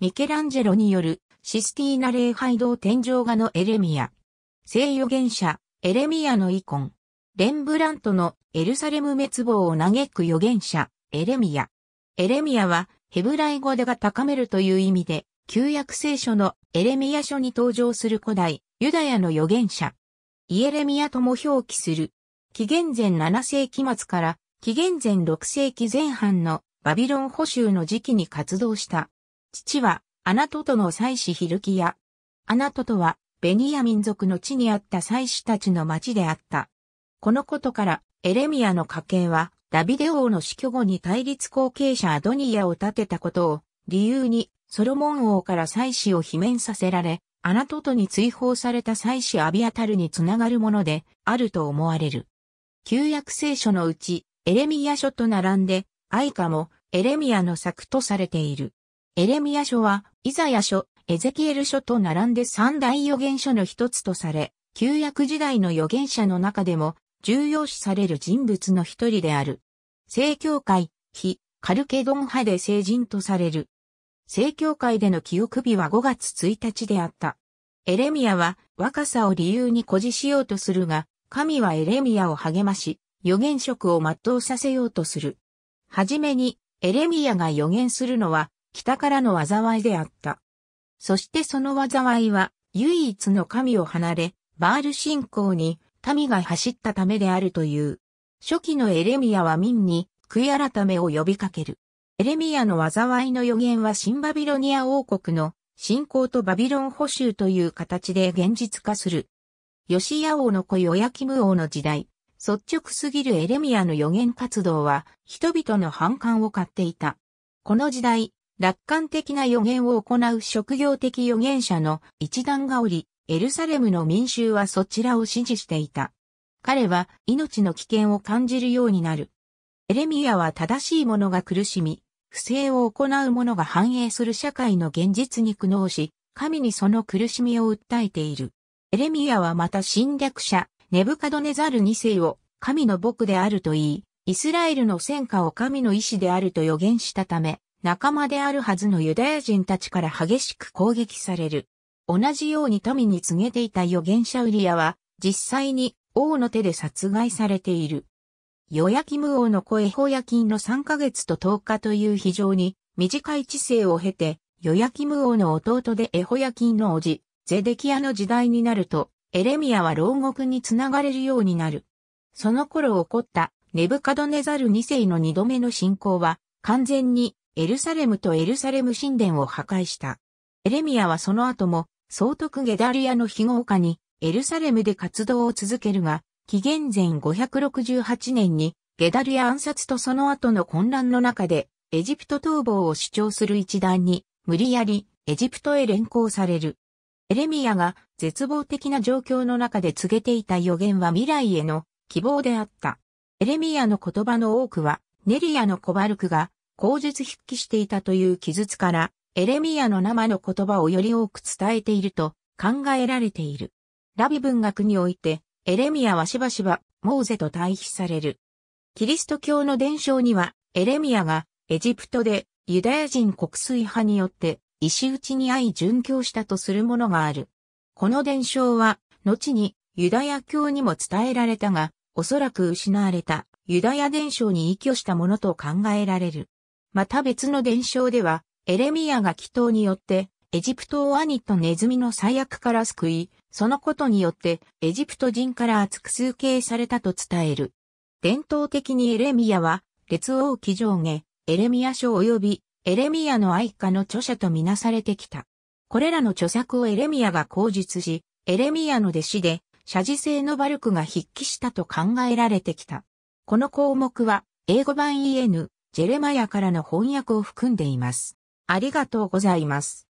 ミケランジェロによるシスティーナ礼拝堂天井画のエレミア。聖預言者、エレミアのイコン。レンブラントのエルサレム滅亡を嘆く預言者、エレミア。エレミアはヘブライ語でが高めるという意味で、旧約聖書のエレミア書に登場する古代、ユダヤの預言者。イエレミアとも表記する。紀元前7世紀末から紀元前6世紀前半のバビロン捕囚の時期に活動した父は、アナトトの祭司ヒルキア。アナトトは、ベニヤ民族の地にあった祭司たちの町であった。このことから、エレミアの家系は、ダビデ王の死去後に対立後継者アドニヤを立てたことを、理由に、ソロモン王から祭司を罷免させられ、アナトトに追放された祭司アビアタルにつながるもので、あると思われる。旧約聖書のうち、エレミア書と並んで、アイカもエレミアの作とされている。エレミア書は、イザヤ書、エゼキエル書と並んで三大預言書の一つとされ、旧約時代の預言者の中でも重要視される人物の一人である。聖教会、非、カルケドン派で聖人とされる。聖教会での記憶日は5月1日であった。エレミアは若さを理由に誇示しようとするが、神はエレミアを励まし、預言職を全うさせようとする。はじめに、エレミアが預言するのは、北からの災いであった。そしてその災いは、唯一の神を離れ、バール信仰に民が走ったためであるという。初期のエレミアは民に悔い改めを呼びかける。エレミアの災いの予言は新バビロニア王国の信仰とバビロン補修という形で現実化する。ヨシヤ王の子ヨヤキム王の時代、率直すぎるエレミアの予言活動は人々の反感を買っていた。この時代、楽観的な予言を行う職業的予言者の一団がおり、エルサレムの民衆はそちらを支持していた。彼は命の危険を感じるようになる。エレミアは正しい者が苦しみ、不正を行う者が反映する社会の現実に苦悩し、神にその苦しみを訴えている。エレミアはまた侵略者、ネブカドネザル二世を神の僕であると言い、イスラエルの戦果を神の意志であると予言したため、仲間であるはずのユダヤ人たちから激しく攻撃される。同じように民に告げていた預言者ウリアは、実際に王の手で殺害されている。ヨヤキム王の子エホヤキンの3ヶ月と10日という非常に短い知性を経て、ヨヤキム王の弟でエホヤキンの叔父、ゼデキアの時代になると、エレミアは牢獄につながれるようになる。その頃起こったネブカドネザル2世の2度目の侵攻は、完全にエルサレムとエルサレム神殿を破壊した。エレミアはその後も、総督ゲダリアの非合下に、エルサレムで活動を続けるが、紀元前568年に、ゲダリア暗殺とその後の混乱の中で、エジプト逃亡を主張する一団に、無理やり、エジプトへ連行される。エレミアが絶望的な状況の中で告げていた予言は未来への希望であった。エレミアの言葉の多くは、ネリアのコバルクが口述筆記していたという記述から、エレミアの生の言葉をより多く伝えていると考えられている。ラビ文学において、エレミアはしばしば、モーゼと対比される。キリスト教の伝承には、エレミアが、エジプトで、ユダヤ人国粋派によって、石打ちに遭い殉教したとするものがある。この伝承は、後に、ユダヤ教にも伝えられたが、おそらく失われた、ユダヤ伝承に依拠したものと考えられる。また別の伝承では、エレミアが祈祷によって、エジプトを兄とネズミの最悪から救い、そのことによって、エジプト人から厚く崇敬されたと伝える。伝統的にエレミアは、列王記上下、エレミア書及び、エレミアの愛家の著者とみなされてきた。これらの著作をエレミアが口述し、エレミアの弟子で、写事性のバルクが筆記したと考えられてきた。この項目は、英語版 EN、ジェレマヤからの翻訳を含んでいます。ありがとうございます。